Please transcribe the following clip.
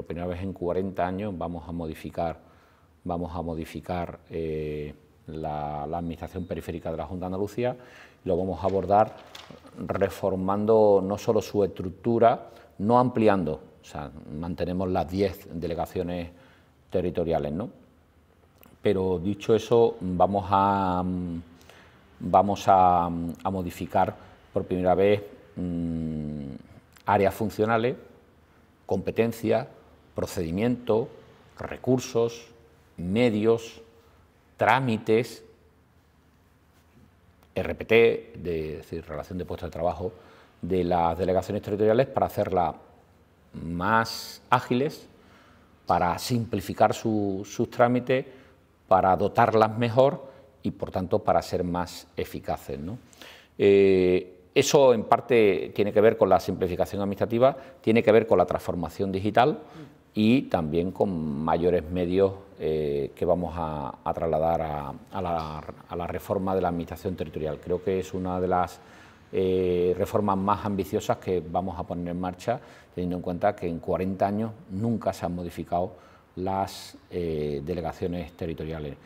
por primera vez en 40 años vamos a modificar, vamos a modificar eh, la, Administración Periférica de la Junta de Andalucía lo vamos a abordar reformando no solo su estructura, no ampliando, o sea, mantenemos las 10 delegaciones territoriales, Pero dicho eso, vamos a, vamos a, modificar por primera vez mm, áreas funcionales, competencias, procedimiento, recursos, medios, trámites, RPT, de, es decir, relación de puestos de trabajo, de las delegaciones territoriales para hacerlas más ágiles, para simplificar sus trámites, para dotarlas mejor y, por tanto, para ser más eficaces. Eh, eso en parte tiene que ver con la simplificación administrativa, tiene que ver con la transformación digital y también con mayores medios eh, que vamos a, trasladar a, la, reforma de la Administración Territorial. Creo que es una de las eh, reformas más ambiciosas que vamos a poner en marcha, teniendo en cuenta que en 40 años nunca se han modificado las eh, delegaciones territoriales.